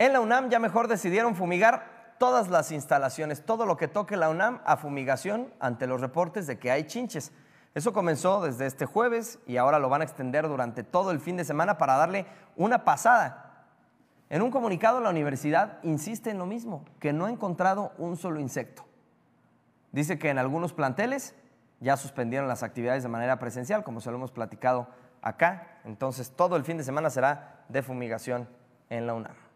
En la UNAM ya mejor decidieron fumigar todas las instalaciones, todo lo que toque la UNAM a fumigación ante los reportes de que hay chinches. Eso comenzó desde este jueves y ahora lo van a extender durante todo el fin de semana para darle una pasada. En un comunicado la universidad insiste en lo mismo, que no ha encontrado un solo insecto. Dice que en algunos planteles ya suspendieron las actividades de manera presencial, como se lo hemos platicado acá. Entonces todo el fin de semana será de fumigación en la UNAM.